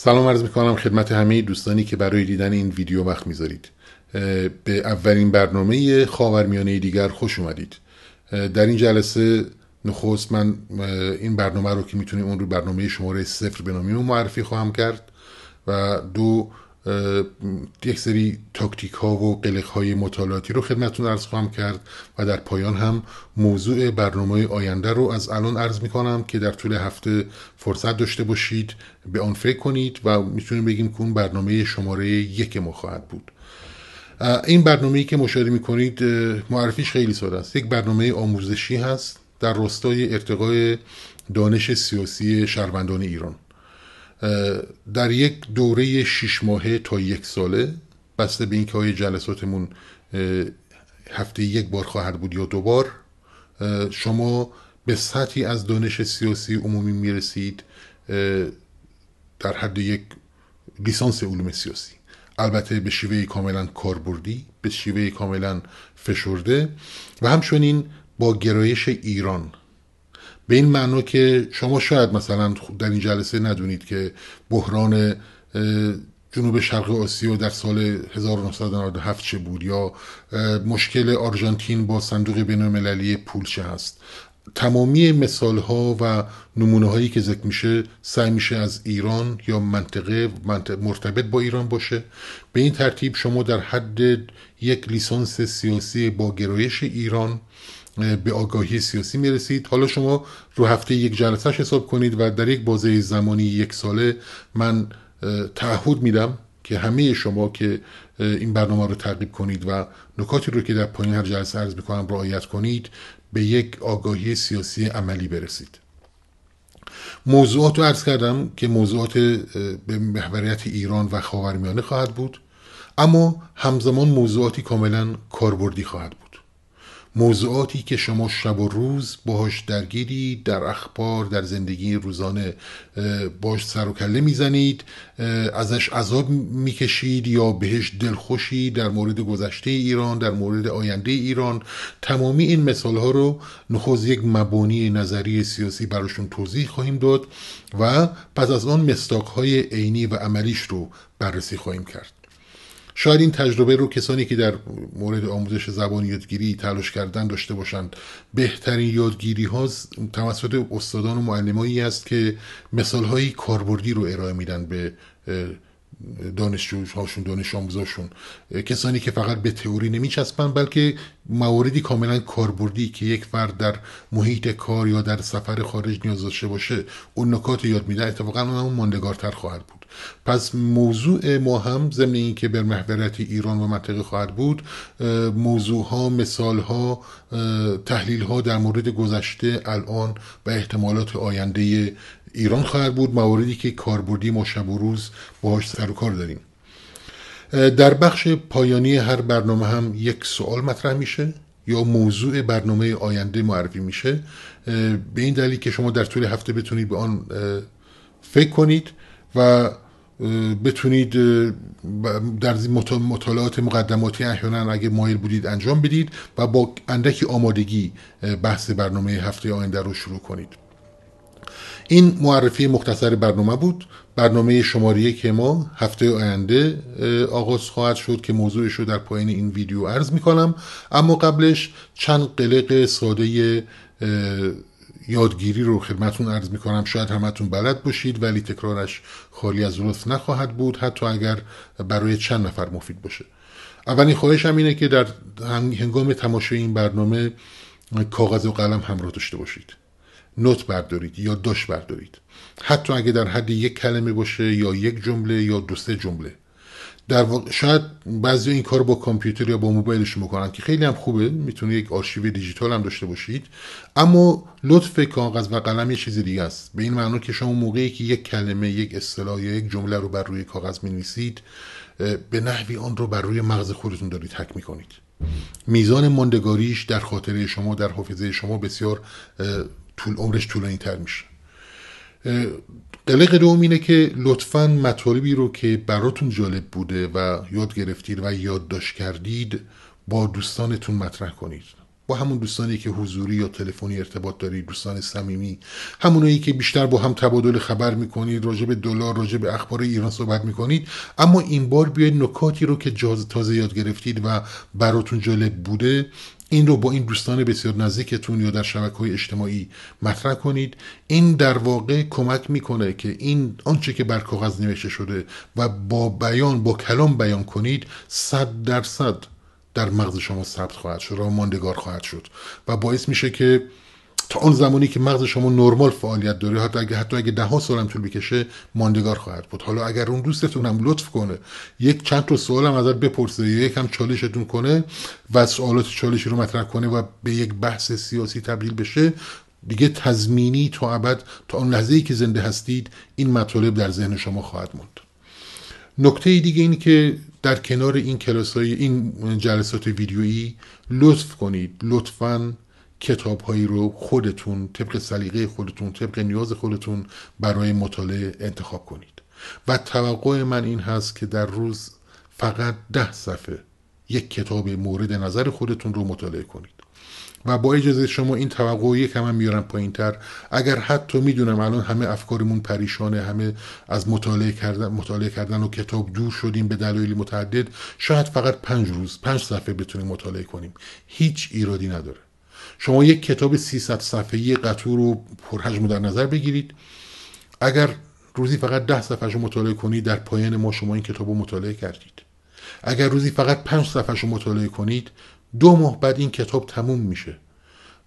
سلام عرض میکنم خدمت همه دوستانی که برای دیدن این ویدیو وقت میذارید به اولین برنامه خاورمیانه دیگر خوش اومدید در این جلسه نخست من این برنامه رو که میتونیم اون رو برنامه شماره صفر به نامی معرفی خواهم کرد و دو یک سری تاکتیک ها و قلق های مطالعاتی رو خدمتون ارز خواهم کرد و در پایان هم موضوع برنامه آینده رو از الان ارز کنم که در طول هفته فرصت داشته باشید به آن فکر کنید و میتونیم بگیم که اون برنامه شماره یک ما خواهد بود این ای که مشاهده کنید معرفیش خیلی ساده است یک برنامه آموزشی هست در راستای ارتقای دانش سیاسی شهروندان ایران در یک دوره شیش ماهه تا یک ساله بسته به اینکه های جلساتمون هفته یک بار خواهد بود یا دوبار شما به سطحی از دانش سیاسی عمومی میرسید در حد یک لیسانس علوم سیاسی البته به شیوه کاملا کاربردی به شیوه کاملا فشرده و همچنین با گرایش ایران به این معنا که شما شاید مثلا در این جلسه ندونید که بحران جنوب شرق آسیا در سال 1997 چه بود یا مشکل آرژانتین با صندوق بین المللی پول چه هست تمامی مثال ها و نمونه هایی که ذکر میشه سعی میشه از ایران یا منطقه, مرتبط با ایران باشه به این ترتیب شما در حد یک لیسانس سیاسی با گرایش ایران به آگاهی سیاسی میرسید حالا شما رو هفته یک جلسه حساب کنید و در یک بازه زمانی یک ساله من تعهد میدم که همه شما که این برنامه رو تعقیب کنید و نکاتی رو که در پایین هر جلسه عرض میکنم رعایت کنید به یک آگاهی سیاسی عملی برسید موضوعات رو عرض کردم که موضوعات به محوریت ایران و خاورمیانه خواهد بود اما همزمان موضوعاتی کاملا کاربردی خواهد بود موضوعاتی که شما شب و روز باهاش درگیری در اخبار در زندگی روزانه باش سر و کله میزنید ازش عذاب میکشید یا بهش دلخوشی در مورد گذشته ایران در مورد آینده ایران تمامی این مثال ها رو نخوز یک مبانی نظری سیاسی براشون توضیح خواهیم داد و پس از آن مستاق های عینی و عملیش رو بررسی خواهیم کرد شاید این تجربه رو کسانی که در مورد آموزش زبان یادگیری تلاش کردن داشته باشند بهترین یادگیری ها توسط استادان و معلمایی است که مثال هایی کاربردی رو ارائه میدن به دانشجوهاشون دانش آموزاشون کسانی که فقط به تئوری نمیچسبن بلکه مواردی کاملا کاربردی که یک فرد در محیط کار یا در سفر خارج نیاز داشته باشه اون نکات یاد میده اتفاقا اون ماندگارتر خواهد بود پس موضوع ما هم ضمن اینکه بر محوریت ایران و منطقه خواهد بود موضوع ها مثال ها تحلیل ها در مورد گذشته الان و احتمالات آینده ایران خواهد بود مواردی که کاربردی ما شب و روز باهاش سر و کار داریم در بخش پایانی هر برنامه هم یک سوال مطرح میشه یا موضوع برنامه آینده معرفی میشه به این دلیل که شما در طول هفته بتونید به آن فکر کنید و بتونید در مطالعات مقدماتی احیانا اگه مایل بودید انجام بدید و با اندکی آمادگی بحث برنامه هفته آینده رو شروع کنید این معرفی مختصر برنامه بود برنامه شماره که ما هفته آینده آغاز خواهد شد که موضوعش رو در پایین این ویدیو عرض می کنم اما قبلش چند قلق ساده یادگیری رو خدمتون عرض می کنم شاید همتون بلد باشید ولی تکرارش خالی از لطف نخواهد بود حتی اگر برای چند نفر مفید باشه اولین خواهش هم اینه که در هنگام تماشای این برنامه کاغذ و قلم همراه داشته باشید نوت بردارید یا داشت بردارید حتی اگه در حد یک کلمه باشه یا یک جمله یا دو سه جمله در واقع شاید بعضی این کار با کامپیوتر یا با موبایلش بکنن که خیلی هم خوبه میتونه یک آرشیو دیجیتال هم داشته باشید اما لطف کاغذ و قلم یه چیز دیگه است به این معنی که شما موقعی که یک کلمه یک اصطلاح یا یک جمله رو بر روی کاغذ مینویسید به نحوی آن رو بر روی مغز خودتون دارید حک میکنید میزان ماندگاریش در خاطره شما در حافظه شما بسیار طول عمرش طولانی تر میشه قلق دوم اینه که لطفا مطالبی رو که براتون جالب بوده و یاد گرفتید و یادداشت کردید با دوستانتون مطرح کنید با همون دوستانی که حضوری یا تلفنی ارتباط دارید دوستان صمیمی همونایی که بیشتر با هم تبادل خبر میکنید راجع به دلار راجع به اخبار ایران صحبت میکنید اما این بار بیاید نکاتی رو که تازه یاد گرفتید و براتون جالب بوده این رو با این دوستان بسیار نزدیکتون یا در شبکه های اجتماعی مطرح کنید این در واقع کمک میکنه که این آنچه که بر کاغذ نوشته شده و با بیان با کلام بیان کنید صد درصد در مغز شما ثبت خواهد شد و ماندگار خواهد شد و باعث میشه که تا آن زمانی که مغز شما نرمال فعالیت داره حتی اگه حتی اگه ده ها هم طول بکشه ماندگار خواهد بود حالا اگر اون دوستتون هم لطف کنه یک چند تا سوال هم ازت بپرسه یک هم چالشتون کنه و سوالات چالشی رو مطرح کنه و به یک بحث سیاسی تبدیل بشه دیگه تضمینی تا ابد تا آن لحظه ای که زنده هستید این مطالب در ذهن شما خواهد موند نکته دیگه این که در کنار این کلاس های این جلسات ویدیویی لطف کنید لطفاً کتاب هایی رو خودتون طبق سلیقه خودتون طبق نیاز خودتون برای مطالعه انتخاب کنید و توقع من این هست که در روز فقط ده صفحه یک کتاب مورد نظر خودتون رو مطالعه کنید و با اجازه شما این توقع یکم هم میارم پایین تر اگر حتی میدونم الان همه افکارمون پریشانه همه از مطالعه کردن مطالعه کردن و کتاب دور شدیم به دلایل متعدد شاید فقط پنج روز پنج صفحه بتونیم مطالعه کنیم هیچ ایرادی نداره شما یک کتاب 300 صفحه‌ای قطور رو پرحجم در نظر بگیرید اگر روزی فقط 10 صفحه رو مطالعه کنید در پایان ما شما این کتاب رو مطالعه کردید اگر روزی فقط 5 صفحه رو مطالعه کنید دو ماه بعد این کتاب تموم میشه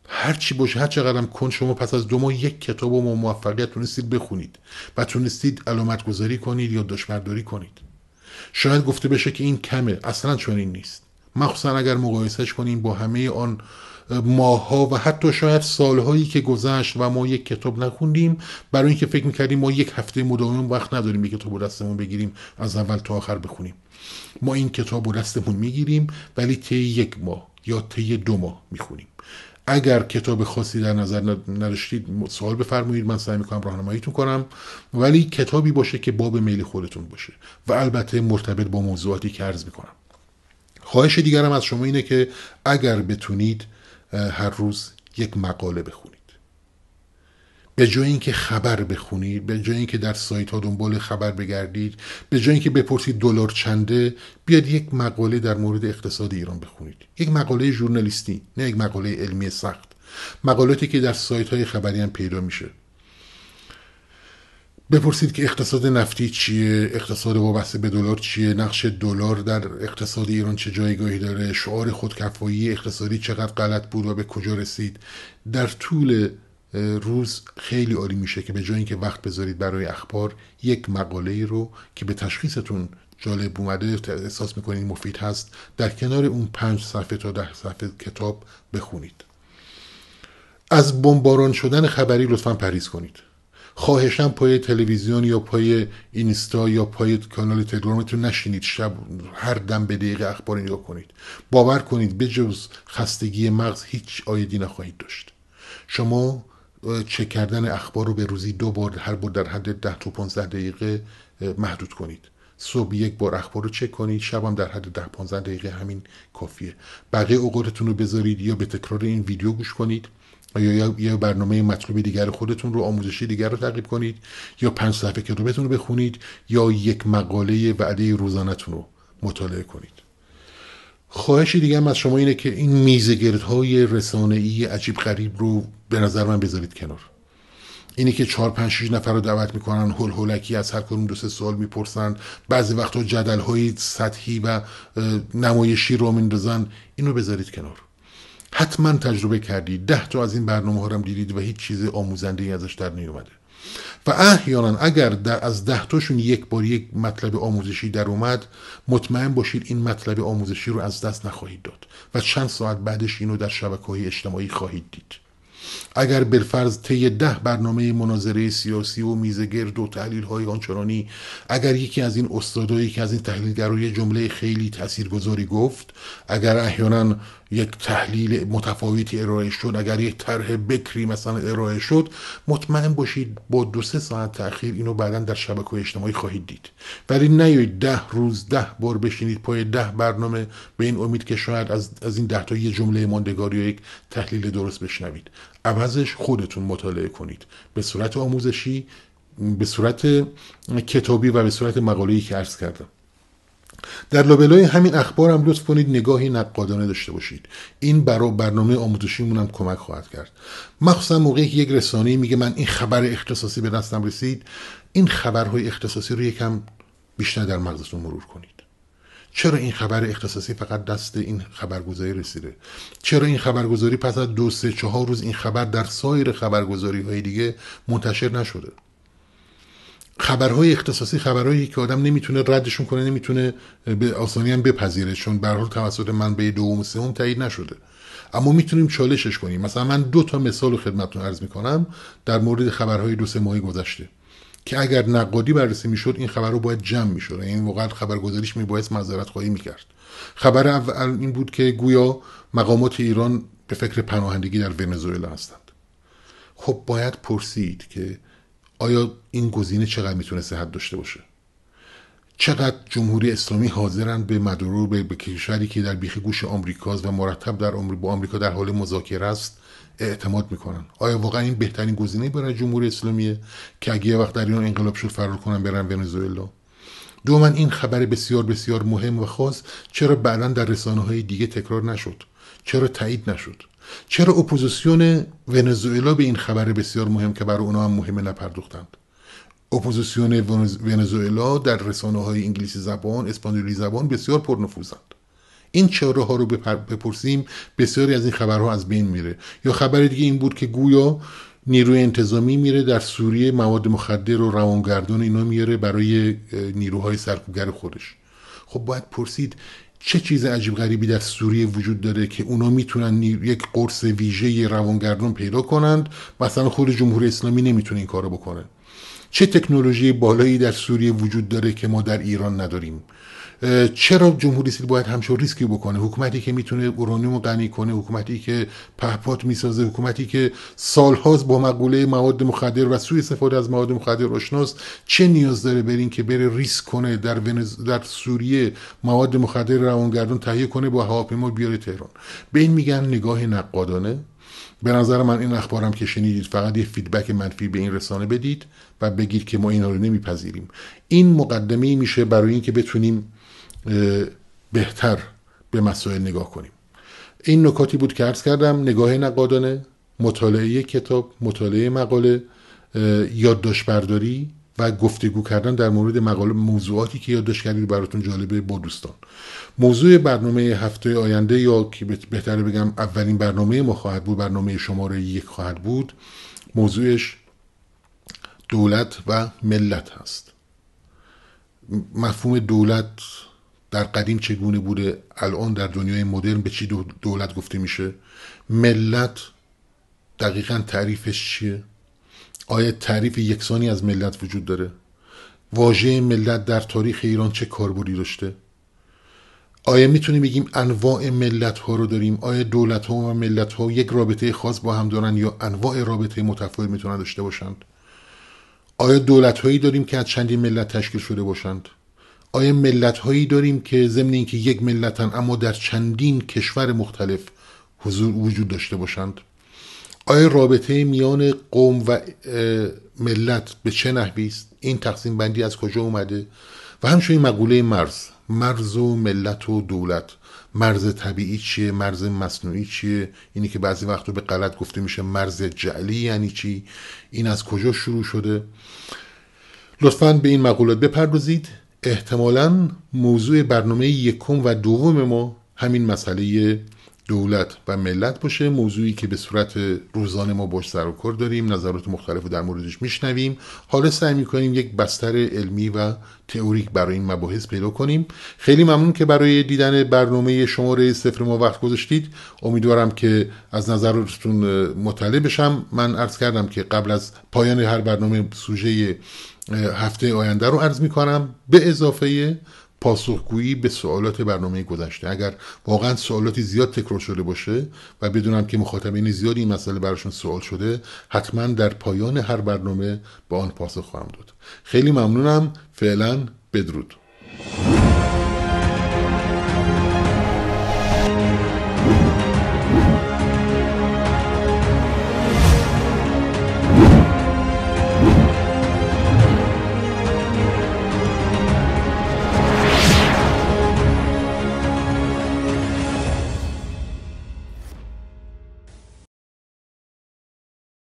هر چی باشه هر چقدرم کن شما پس از دو ماه یک کتاب و موفقیت تونستید بخونید و تونستید علامت گذاری کنید یا دشمرداری کنید شاید گفته بشه که این کمه اصلا چنین نیست مخصوصا اگر مقایسهش کنیم با همه آن ماهها و حتی شاید سالهایی که گذشت و ما یک کتاب نخوندیم برای اینکه فکر میکردیم ما یک هفته مداوم وقت نداریم یک کتاب دستمون بگیریم از اول تا آخر بخونیم ما این کتاب رو دستمون میگیریم ولی طی یک ماه یا طی دو ماه میخونیم اگر کتاب خاصی در نظر نداشتید سوال بفرمایید من سعی میکنم راهنماییتون کنم ولی کتابی باشه که باب میل خودتون باشه و البته مرتبط با موضوعاتی که عرض میکنم خواهش دیگرم از شما اینه که اگر بتونید هر روز یک مقاله بخونید به جای اینکه خبر بخونید به جای اینکه در سایت ها دنبال خبر بگردید به جای اینکه بپرسید دلار چنده بیاد یک مقاله در مورد اقتصاد ایران بخونید یک مقاله ژورنالیستی نه یک مقاله علمی سخت مقالاتی که در سایت های خبری هم پیدا میشه بپرسید که اقتصاد نفتی چیه اقتصاد وابسته به دلار چیه نقش دلار در اقتصاد ایران چه جایگاهی داره شعار خودکفایی اقتصادی چقدر غلط بود و به کجا رسید در طول روز خیلی عالی میشه که به جای اینکه وقت بذارید برای اخبار یک مقاله رو که به تشخیصتون جالب اومده احساس میکنید مفید هست در کنار اون پنج صفحه تا ده صفحه کتاب بخونید از بمباران شدن خبری لطفا پریز کنید خواهشم پای تلویزیون یا پای اینستا یا پای کانال تلگرامتون نشینید شب هر دم به دقیقه اخبار نگاه کنید باور کنید بجز خستگی مغز هیچ آیدی نخواهید داشت شما چک کردن اخبار رو به روزی دو بار هر بار در حد 10 تا 15 دقیقه محدود کنید صبح یک بار اخبار رو چک کنید شب هم در حد ده 15 دقیقه همین کافیه بقیه اوقاتتون رو بذارید یا به تکرار این ویدیو گوش کنید یا یه برنامه مطلوب دیگر خودتون رو آموزشی دیگر رو تعقیب کنید یا پنج صفحه کتابتون رو بخونید یا یک مقاله وعده روزانهتون رو مطالعه کنید خواهشی دیگه از شما اینه که این رسانه ای عجیب غریب رو به نظر من بذارید کنار اینه که چهار پنج شیش نفر رو دعوت میکنن هول هولکی از هر کدوم دو سه سوال میپرسن بعضی وقتها جدل های سطحی و نمایشی رو میندازن اینو بذارید کنار حتما تجربه کردید ده تا از این برنامه ها رو دیدید و هیچ چیز آموزنده ای ازش در نیومده و احیانا اگر در از ده تاشون یک بار یک مطلب آموزشی در اومد مطمئن باشید این مطلب آموزشی رو از دست نخواهید داد و چند ساعت بعدش اینو در شبکه های اجتماعی خواهید دید اگر بالفرض طی ده برنامه مناظره سیاسی و میزگرد و تحلیل های آنچنانی اگر یکی از این استادایی که از این تحلیلگرای جمله خیلی تاثیرگذاری گفت اگر احیانا یک تحلیل متفاوتی ارائه شد اگر یک طرح بکری مثلا ارائه شد مطمئن باشید با دو سه ساعت تاخیر اینو بعدا در شبکه اجتماعی خواهید دید ولی نیایید ده روز ده بار بشینید پای ده برنامه به این امید که شاید از, از این ده تا یه جمله ماندگاری یا یک تحلیل درست بشنوید عوضش خودتون مطالعه کنید به صورت آموزشی به صورت کتابی و به صورت مقاله‌ای که عرض کردم در لابلای همین اخبارم هم لطف کنید نگاهی نقادانه داشته باشید این برای برنامه آموزشیمون هم کمک خواهد کرد مخصوصا موقعی که یک رسانه میگه من این خبر اختصاصی به دستم رسید این خبرهای اختصاصی رو یکم بیشتر در مغزتون مرور کنید چرا این خبر اختصاصی فقط دست این خبرگزاری رسیده چرا این خبرگزاری پس از دو سه چهار روز این خبر در سایر خبرگزاری های دیگه منتشر نشده خبرهای اختصاصی خبرهایی که آدم نمیتونه ردشون کنه نمیتونه به آسانی هم بپذیره چون به حال توسط من به دوم و سوم تایید نشده اما میتونیم چالشش کنیم مثلا من دو تا مثال خدمتتون عرض میکنم در مورد خبرهای دو سه ماهی گذشته که اگر نقادی بررسی میشد این خبر رو باید جمع میشد این یعنی واقعا خبرگزاریش میبایست معذرت خواهی میکرد خبر اول این بود که گویا مقامات ایران به فکر پناهندگی در ونزوئلا هستند خب باید پرسید که آیا این گزینه چقدر میتونه صحت داشته باشه چقدر جمهوری اسلامی حاضرن به مدرور به, کشوری که در بیخ گوش آمریکاست و مرتب در امر با آمریکا در حال مذاکره است اعتماد میکنن آیا واقعا این بهترین گزینه برای جمهوری اسلامیه که اگه یه وقت در ایران انقلاب شد فرار کنن برن ونزوئلا من این خبر بسیار بسیار مهم و خاص چرا بعدا در رسانه های دیگه تکرار نشد چرا تایید نشد چرا اپوزیسیون ونزوئلا به این خبر بسیار مهم که برای اونا هم مهمه نپرداختند اپوزیسیون ونزوئلا در رسانه های انگلیسی زبان اسپانیولی زبان بسیار پرنفوذند این چاره ها رو بپرسیم بسیاری از این خبرها از بین میره یا خبر دیگه این بود که گویا نیروی انتظامی میره در سوریه مواد مخدر و روانگردان اینا میاره برای نیروهای سرکوبگر خودش خب باید پرسید چه چیز عجیب غریبی در سوریه وجود داره که اونا میتونن یک قرص ویژه روانگردان پیدا کنند مثلا خود جمهوری اسلامی نمیتونه این کارو بکنه چه تکنولوژی بالایی در سوریه وجود داره که ما در ایران نداریم چرا جمهوری سید باید همچون ریسکی بکنه حکومتی که میتونه اورانیوم غنی کنه حکومتی که پهپاد میسازه حکومتی که سالهاست با مقوله مواد مخدر و سوی استفاده از مواد مخدر آشناست چه نیاز داره برین که بره ریسک کنه در در سوریه مواد مخدر روانگردون تهیه کنه با هواپیما بیاره تهران به این میگن نگاه نقادانه به نظر من این اخبارم که شنیدید فقط یه فیدبک منفی به این رسانه بدید و بگید که ما اینا رو نمیپذیریم این مقدمه میشه برای اینکه بتونیم بهتر به مسائل نگاه کنیم این نکاتی بود که عرض کردم نگاه نقادانه مطالعه کتاب مطالعه مقاله یادداشت برداری و گفتگو کردن در مورد مقاله موضوعاتی که یادداشت کردید براتون جالبه با دوستان موضوع برنامه هفته آینده یا که بهتره بگم اولین برنامه ما خواهد بود برنامه شماره یک خواهد بود موضوعش دولت و ملت هست مفهوم دولت در قدیم چگونه بوده الان در دنیای مدرن به چی دولت گفته میشه ملت دقیقا تعریفش چیه آیا تعریف یکسانی از ملت وجود داره واژه ملت در تاریخ ایران چه کاربردی داشته آیا میتونیم بگیم انواع ملت ها رو داریم آیا دولت ها و ملت ها یک رابطه خاص با هم دارن یا انواع رابطه متفاوت میتونن داشته باشند آیا دولت هایی داریم که از چندی ملت تشکیل شده باشند آیا ملت هایی داریم که ضمن اینکه یک ملتن اما در چندین کشور مختلف حضور وجود داشته باشند آیا رابطه میان قوم و ملت به چه نحوی است این تقسیم بندی از کجا اومده و همچنین مقوله مرز مرز و ملت و دولت مرز طبیعی چیه مرز مصنوعی چیه اینی که بعضی رو به غلط گفته میشه مرز جعلی یعنی چی این از کجا شروع شده لطفا به این مقولات بپردازید احتمالا موضوع برنامه یکم و دوم ما همین مسئله دولت و ملت باشه موضوعی که به صورت روزانه ما باش سر و کار داریم نظرات مختلف و در موردش میشنویم حالا سعی میکنیم یک بستر علمی و تئوریک برای این مباحث پیدا کنیم خیلی ممنون که برای دیدن برنامه شماره سفر ما وقت گذاشتید امیدوارم که از نظراتتون مطلع بشم من عرض کردم که قبل از پایان هر برنامه سوژه هفته آینده رو عرض میکنم به اضافه پاسخگویی به سوالات برنامه گذشته اگر واقعا سوالاتی زیاد تکرار شده باشه و بدونم که مخاطبین زیادی این مسئله براشون سوال شده حتما در پایان هر برنامه به آن پاسخ خواهم داد خیلی ممنونم فعلا بدرود